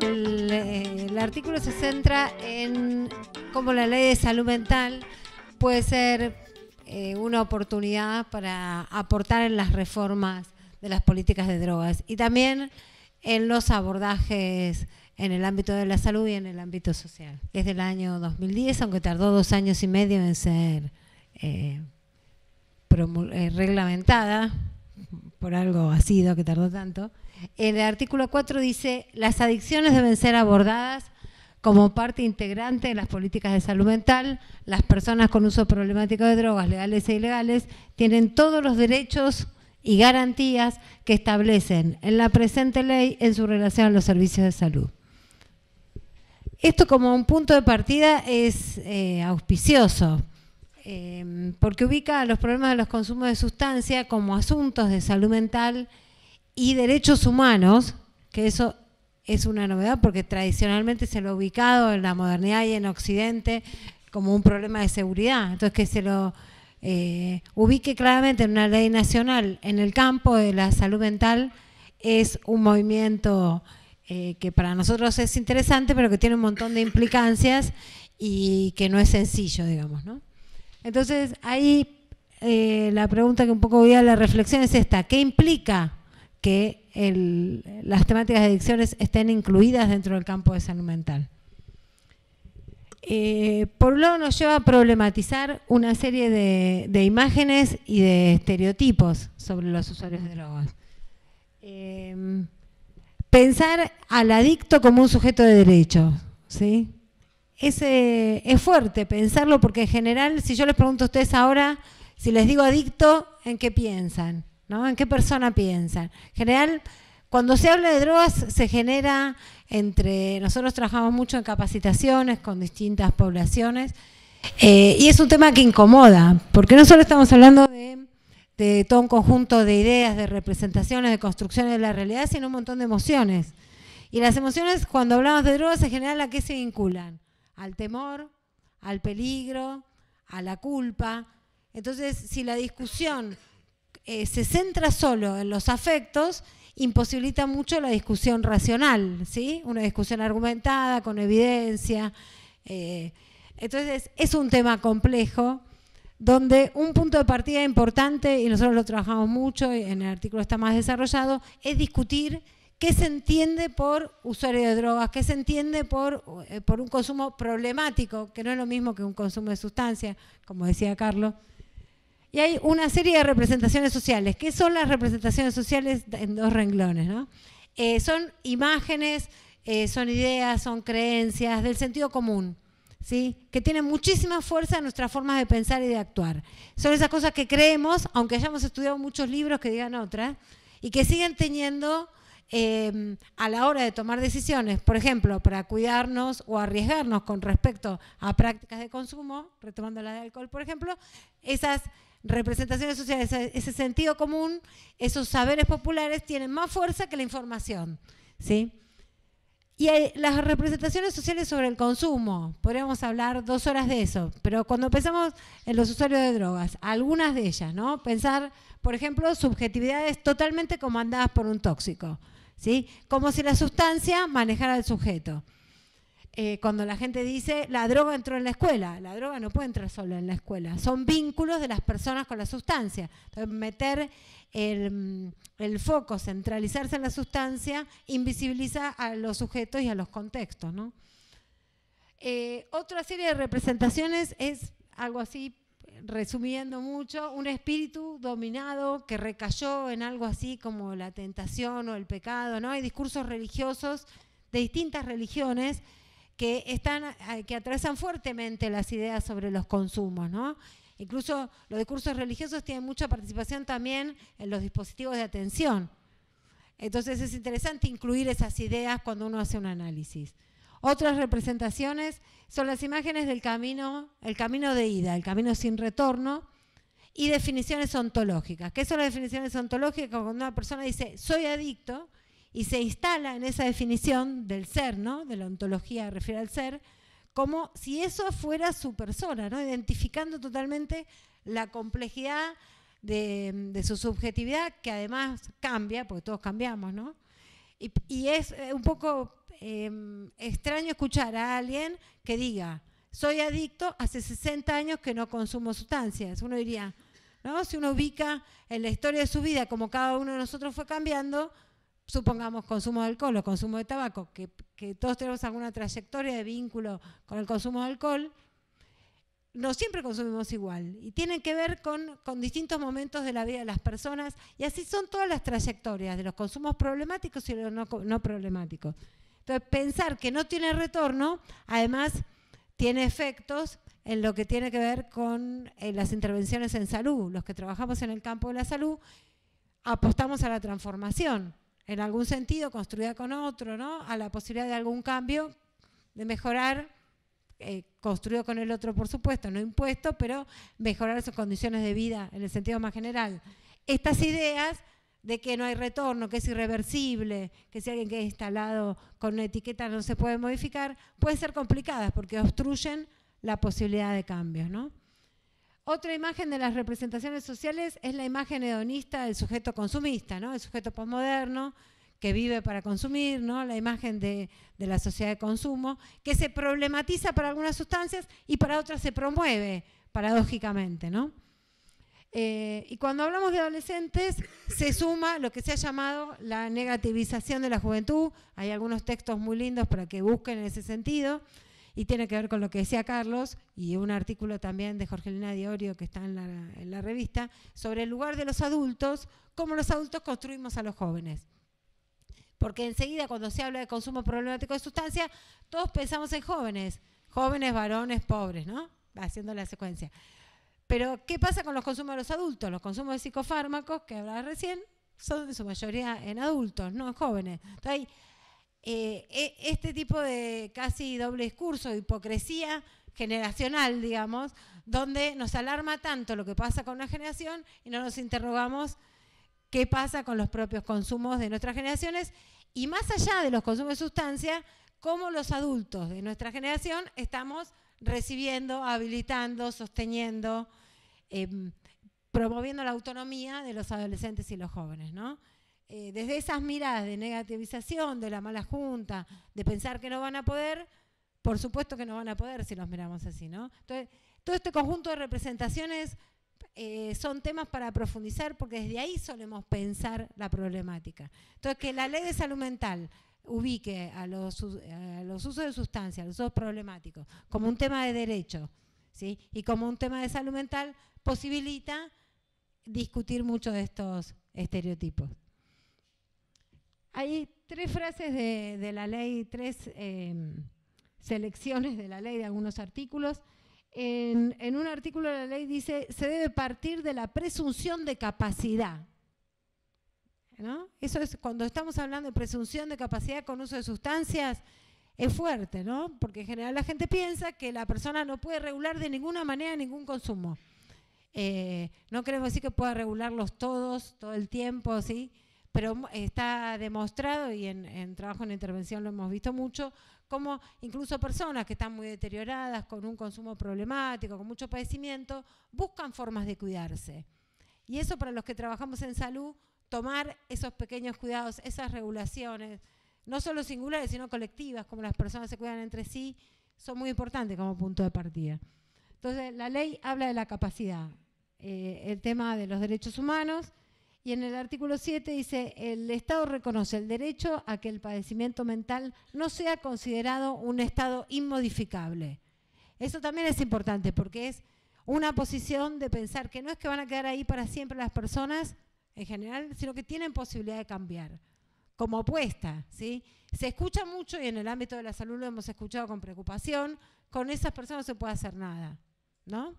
El, artículo se centra en cómo la ley de salud mental puede ser eh, una oportunidad para aportar en las reformas de las políticas de drogas y también en los abordajes en el ámbito de la salud y en el ámbito social. Es del año 2010, aunque tardó dos años y medio en ser eh, eh, reglamentada, por algo ha sido que tardó tanto, el artículo 4 dice, las adicciones deben ser abordadas como parte integrante de las políticas de salud mental, las personas con uso problemático de drogas legales e ilegales tienen todos los derechos y garantías que establecen en la presente ley en su relación a los servicios de salud. Esto como un punto de partida es eh, auspicioso, eh, porque ubica los problemas de los consumos de sustancia como asuntos de salud mental y derechos humanos, que eso es una novedad porque tradicionalmente se lo ha ubicado en la modernidad y en Occidente como un problema de seguridad. Entonces, que se lo eh, ubique claramente en una ley nacional en el campo de la salud mental es un movimiento eh, que para nosotros es interesante, pero que tiene un montón de implicancias y que no es sencillo, digamos, ¿no? Entonces, ahí eh, la pregunta que un poco voy a la reflexión es esta, ¿qué implica que las temáticas de adicciones estén incluidas dentro del campo de salud mental? Eh, por un lado nos lleva a problematizar una serie de, imágenes y de estereotipos sobre los usuarios de drogas. Eh, pensar al adicto como un sujeto de derecho, ¿sí? es, es fuerte pensarlo porque en general, si yo les pregunto a ustedes ahora, si les digo adicto, ¿en qué piensan? ¿no? ¿En qué persona piensan? En general, cuando se habla de drogas, se genera entre, nosotros trabajamos mucho en capacitaciones con distintas poblaciones, eh, y es un tema que incomoda, porque no solo estamos hablando de, de, todo un conjunto de ideas, de representaciones, de construcciones de la realidad, sino un montón de emociones. Y las emociones, cuando hablamos de drogas, en general, ¿a qué se vinculan? al temor, al peligro, a la culpa. Entonces, si la discusión eh, se centra solo en los afectos, imposibilita mucho la discusión racional, ¿sí? Una discusión argumentada, con evidencia. Eh, entonces, es un tema complejo donde un punto de partida importante, y nosotros lo trabajamos mucho, y en el artículo está más desarrollado, es discutir ¿Qué se entiende por usuario de drogas? ¿Qué se entiende por, eh, por un consumo problemático? Que no es lo mismo que un consumo de sustancia, como decía Carlos. Y hay una serie de representaciones sociales. ¿Qué son las representaciones sociales en dos renglones? ¿no? Eh, son imágenes, eh, son ideas, son creencias del sentido común, ¿sí? que tienen muchísima fuerza en nuestras formas de pensar y de actuar. Son esas cosas que creemos, aunque hayamos estudiado muchos libros que digan otras, y que siguen teniendo Em, a la hora de tomar decisiones, por ejemplo, para cuidarnos o arriesgarnos con respecto a prácticas de consumo, retomando la de alcohol, por ejemplo, esas representaciones sociales, ese, sentido común, esos saberes populares tienen más fuerza que la información. Y las representaciones sociales sobre el consumo, podríamos hablar dos horas de eso, pero cuando pensamos en los usuarios de drogas, algunas de ellas, ¿no? Pensar, por ejemplo, subjetividades totalmente comandadas por un tóxico. Como si la sustancia manejara al sujeto. Eh, cuando la gente dice, la droga entró en la escuela, la droga no puede entrar sola en la escuela, son vínculos de las personas con la sustancia. Entonces, meter el, foco, centralizarse en la sustancia, invisibiliza a los sujetos y a los contextos. Eh, otra serie de representaciones es algo así resumiendo mucho, un espíritu dominado que recayó en algo así como la tentación o el pecado, ¿no? Hay discursos religiosos de distintas religiones que están eh, que fuertemente las ideas sobre los consumos, Incluso los discursos religiosos tienen mucha participación también en los dispositivos de atención. Entonces es interesante incluir esas ideas cuando uno hace un análisis. Otras representaciones son las imágenes del camino, el camino de ida, el camino sin retorno, y definiciones ontológicas. ¿Qué son las definiciones ontológicas? Cuando una persona dice, soy adicto, y se instala en esa definición del ser, ¿no? De la ontología refiere al ser, como si eso fuera su persona, ¿no? Identificando totalmente la complejidad de, su subjetividad, que además cambia, porque todos cambiamos, ¿no? y es eh, un poco Em, extraño escuchar a alguien que diga, soy adicto, hace 60 años que no consumo sustancias. Uno diría, ¿no? Si uno ubica en la historia de su vida como cada uno de nosotros fue cambiando, supongamos consumo de alcohol o consumo de tabaco, que, todos tenemos alguna trayectoria de vínculo con el consumo de alcohol, no siempre consumimos igual y tienen que ver con, distintos momentos de la vida de las personas y así son todas las trayectorias de los consumos problemáticos y los no problemáticos. Entonces, pensar que no tiene retorno, además, tiene efectos en lo que tiene que ver con eh, las intervenciones en salud. Los que trabajamos en el campo de la salud apostamos a la transformación, en algún sentido, construida con otro, ¿no? a la posibilidad de algún cambio, de mejorar, eh, construido con el otro, por supuesto, no impuesto, pero mejorar sus condiciones de vida en el sentido más general. Estas ideas de que no hay retorno, que es irreversible, que si alguien queda instalado con una etiqueta no se puede modificar, pueden ser complicadas porque obstruyen la posibilidad de cambios. ¿no? Otra imagen de las representaciones sociales es la imagen hedonista del sujeto consumista, ¿no? el sujeto posmoderno que vive para consumir, ¿no? la imagen de, de la sociedad de consumo, que se problematiza para algunas sustancias y para otras se promueve paradójicamente. ¿no? Eh, y cuando hablamos de adolescentes, se suma lo que se ha llamado la negativización de la juventud. Hay algunos textos muy lindos para que busquen en ese sentido. Y tiene que ver con lo que decía Carlos y un artículo también de Jorgelina Diorio que está en la, revista sobre el lugar de los adultos, cómo los adultos construimos a los jóvenes. Porque enseguida cuando se habla de consumo problemático de sustancias, todos pensamos en jóvenes, jóvenes varones pobres, ¿no? Haciendo la secuencia. Pero, ¿qué pasa con los consumos de los adultos? Los consumos de psicofármacos, que hablaba recién, son en su mayoría en adultos, no en jóvenes. Entonces, hay, eh, e, este tipo de casi doble discurso, hipocresía generacional, digamos, donde nos alarma tanto lo que pasa con una generación y no nos interrogamos qué pasa con los propios consumos de nuestras generaciones y más allá de los consumos de sustancia, cómo los adultos de nuestra generación estamos recibiendo, habilitando, sosteniendo, em, promoviendo la autonomía de los adolescentes y los jóvenes, ¿no? Eh, desde esas miradas de negativización, de la mala junta, de pensar que no van a poder, por supuesto que no van a poder si nos miramos así, ¿no? todo este conjunto de representaciones eh, son temas para profundizar porque desde ahí solemos pensar la problemática. Entonces, que la ley de salud mental ubique a los, usos de sustancias, a los usos problemáticos, como un tema de derecho ¿sí? y como un tema de salud mental, posibilita discutir mucho de estos estereotipos. Hay tres frases de, la ley, tres em, selecciones de la ley de algunos artículos. en, un artículo de la ley dice, se debe partir de la presunción de capacidad. Eso es cuando estamos hablando de presunción de capacidad con uso de sustancias, es fuerte, ¿no? Porque en general la gente piensa que la persona no puede regular de ninguna manera ningún consumo. Eh, no queremos decir que pueda regularlos todos, todo el tiempo, ¿sí? Pero está demostrado, y en, en trabajo en intervención lo hemos visto mucho, como incluso personas que están muy deterioradas, con un consumo problemático, con mucho padecimiento, buscan formas de cuidarse. Y eso para los que trabajamos en salud tomar esos pequeños cuidados, esas regulaciones, no solo singulares, sino colectivas, como las personas se cuidan entre sí, son muy importantes como punto de partida. Entonces, la ley habla de la capacidad, eh, el tema de los derechos humanos, y en el artículo 7 dice, el Estado reconoce el derecho a que el padecimiento mental no sea considerado un estado inmodificable. Eso también es importante porque es una posición de pensar que no es que van a quedar ahí para siempre las personas, en general, sino que tienen posibilidad de cambiar como opuesta, ¿sí? Se escucha mucho y en el ámbito de la salud lo hemos escuchado con preocupación, con esas personas no se puede hacer nada, ¿no?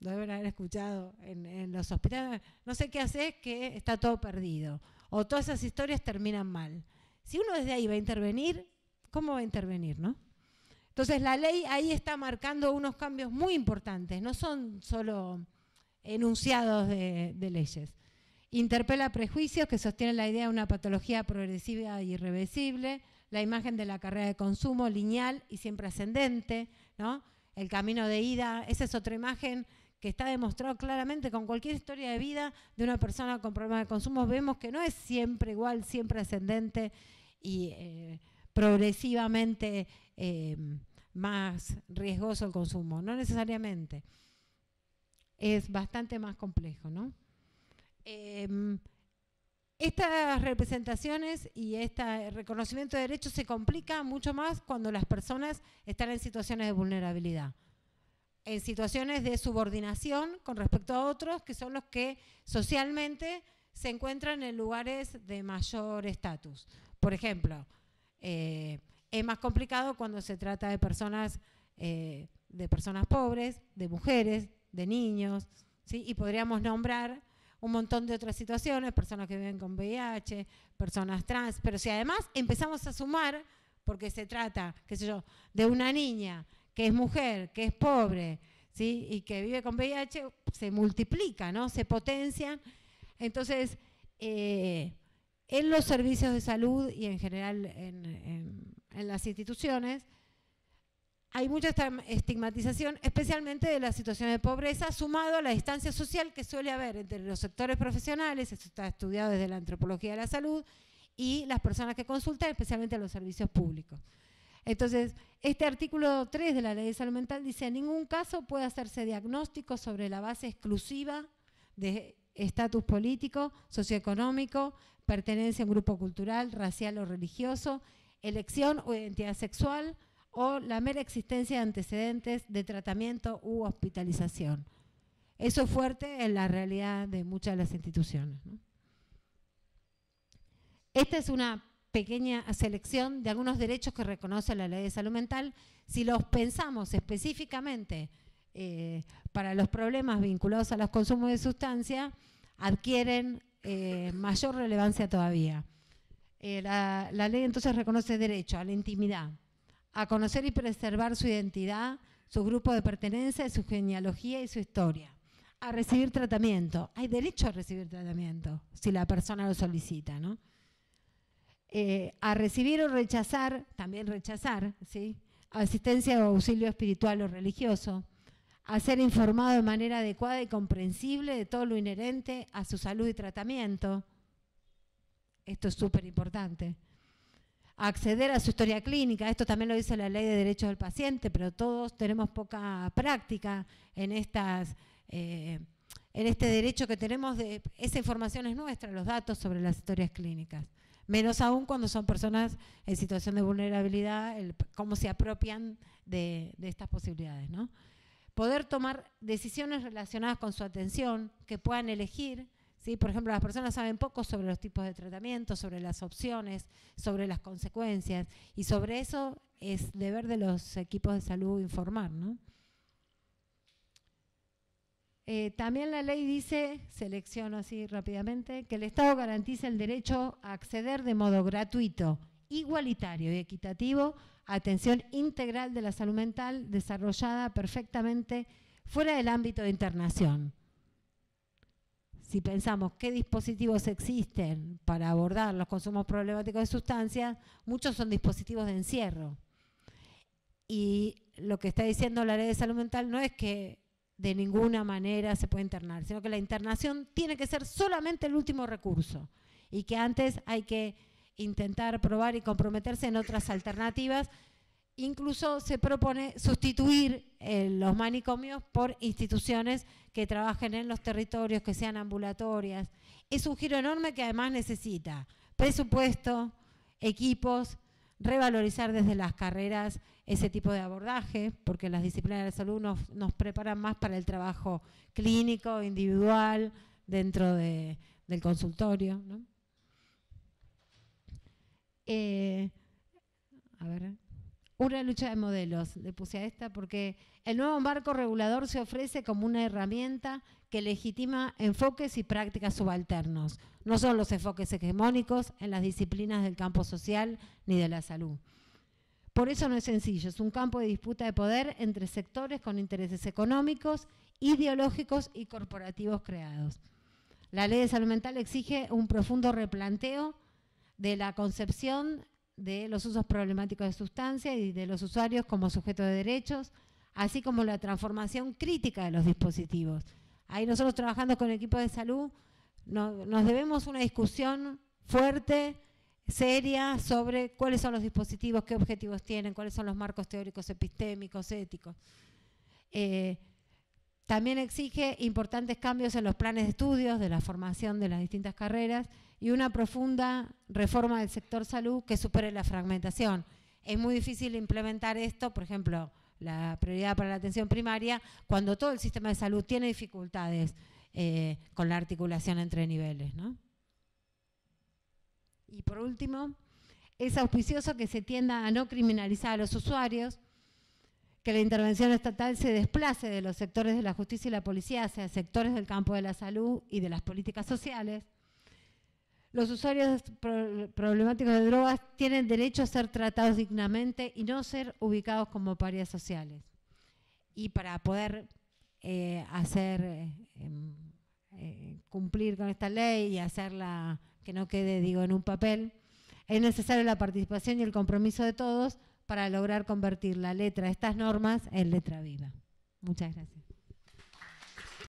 Lo deben haber escuchado en, los hospitales, no sé qué hacer que está todo perdido, o todas esas historias terminan mal. Si uno desde ahí va a intervenir, ¿cómo va a intervenir, no? Entonces la ley ahí está marcando unos cambios muy importantes, no son solo enunciados de leyes. Interpela prejuicios que sostienen la idea de una patología progresiva e irreversible, la imagen de la carrera de consumo lineal y siempre ascendente, ¿no? el camino de ida, esa es otra imagen que está demostrado claramente con cualquier historia de vida de una persona con problemas de consumo, vemos que no es siempre igual, siempre ascendente y eh, progresivamente eh, más riesgoso el consumo, no necesariamente. Es bastante más complejo, ¿no? Em, estas representaciones y este reconocimiento de derechos se complica mucho más cuando las personas están en situaciones de vulnerabilidad, en situaciones de subordinación con respecto a otros que son los que socialmente se encuentran en lugares de mayor estatus. Por ejemplo, eh, es más complicado cuando se trata de personas, eh, de personas pobres, de mujeres, de niños, y podríamos nombrar un montón de otras situaciones, personas que viven con VIH, personas trans, pero si además empezamos a sumar, porque se trata, qué sé yo, de una niña que es mujer, que es pobre, ¿sí? y que vive con VIH, se multiplica, ¿no? se potencia. Entonces, eh, en los servicios de salud y en general en las instituciones, hay mucha estigmatización, especialmente de las situaciones de pobreza, sumado a la distancia social que suele haber entre los sectores profesionales, esto está estudiado desde la antropología de la salud, y las personas que consultan, especialmente los servicios públicos. Entonces, este artículo 3 de la Ley de Salud Mental dice, en ningún caso puede hacerse diagnóstico sobre la base exclusiva de estatus político, socioeconómico, pertenencia a un grupo cultural, racial o religioso, elección o identidad sexual, o la mera existencia de antecedentes de tratamiento u hospitalización. Eso es fuerte en la realidad de muchas de las instituciones. Esta es una pequeña selección de algunos derechos que reconoce la ley de salud mental. Si los pensamos específicamente eh, para los problemas vinculados a los consumos de sustancia, adquieren eh, mayor relevancia todavía. Eh, la ley entonces reconoce derecho a la intimidad, a conocer y preservar su identidad, su grupo de pertenencia, su genealogía y su historia. A recibir tratamiento. Hay derecho a recibir tratamiento si la persona lo solicita, ¿no? Eh, a recibir o rechazar, también rechazar, ¿sí? Asistencia o auxilio espiritual o religioso. A ser informado de manera adecuada y comprensible de todo lo inherente a su salud y tratamiento. Esto es súper importante acceder a su historia clínica. Esto también lo dice la ley de derechos del paciente, pero todos tenemos poca práctica en estas... Eh, en este derecho que tenemos, de, esa información es nuestra, los datos sobre las historias clínicas. Menos aún cuando son personas en situación de vulnerabilidad, cómo se apropian de, estas posibilidades. Poder tomar decisiones relacionadas con su atención, que puedan elegir por ejemplo, las personas saben poco sobre los tipos de tratamiento, sobre las opciones, sobre las consecuencias, y sobre eso es deber de los equipos de salud informar. Eh, también la ley dice, selecciono así rápidamente, que el Estado garantiza el derecho a acceder de modo gratuito, igualitario y equitativo a atención integral de la salud mental desarrollada perfectamente fuera del ámbito de internación si pensamos qué dispositivos existen para abordar los consumos problemáticos de sustancias, muchos son dispositivos de encierro. Y lo que está diciendo la ley de salud mental no es que de ninguna manera se puede internar, sino que la internación tiene que ser solamente el último recurso y que antes hay que intentar probar y comprometerse en otras alternativas incluso se propone sustituir eh, los manicomios por instituciones que trabajen en los territorios, que sean ambulatorias. Es un giro enorme que además necesita presupuesto, equipos, revalorizar desde las carreras ese tipo de abordaje, porque las disciplinas de la salud nos, preparan más para el trabajo clínico, individual, dentro del consultorio. Eh, a ver. Una lucha de modelos, le puse a esta, porque el nuevo marco regulador se ofrece como una herramienta que legitima enfoques y prácticas subalternos. No son los enfoques hegemónicos en las disciplinas del campo social ni de la salud. Por eso no es sencillo, es un campo de disputa de poder entre sectores con intereses económicos, ideológicos y corporativos creados. La ley de salud mental exige un profundo replanteo de la concepción de los usos problemáticos de sustancias y de los usuarios como sujetos de derechos, así como la transformación crítica de los dispositivos. Ahí nosotros trabajando con equipos de salud nos debemos una discusión fuerte, seria, sobre cuáles son los dispositivos, qué objetivos tienen, cuáles son los marcos teóricos, epistémicos, éticos. Eh, también exige importantes cambios en los planes de estudios, de la formación de las distintas carreras, y una profunda reforma del sector salud que supere la fragmentación. Es muy difícil implementar esto, por ejemplo, la prioridad para la atención primaria, cuando todo el sistema de salud tiene dificultades eh, con la articulación entre niveles. Y por último, es auspicioso que se tienda a no criminalizar a los usuarios, que la intervención estatal se desplace de los sectores de la justicia y la policía hacia sectores del campo de la salud y de las políticas sociales, los usuarios problemáticos de drogas tienen derecho a ser tratados dignamente y no ser ubicados como parias sociales. Y para poder eh, hacer eh, em, eh, cumplir con esta ley y hacerla que no quede, digo, en un papel, es necesaria la participación y el compromiso de todos para lograr convertir la letra de estas normas en letra viva. Muchas gracias.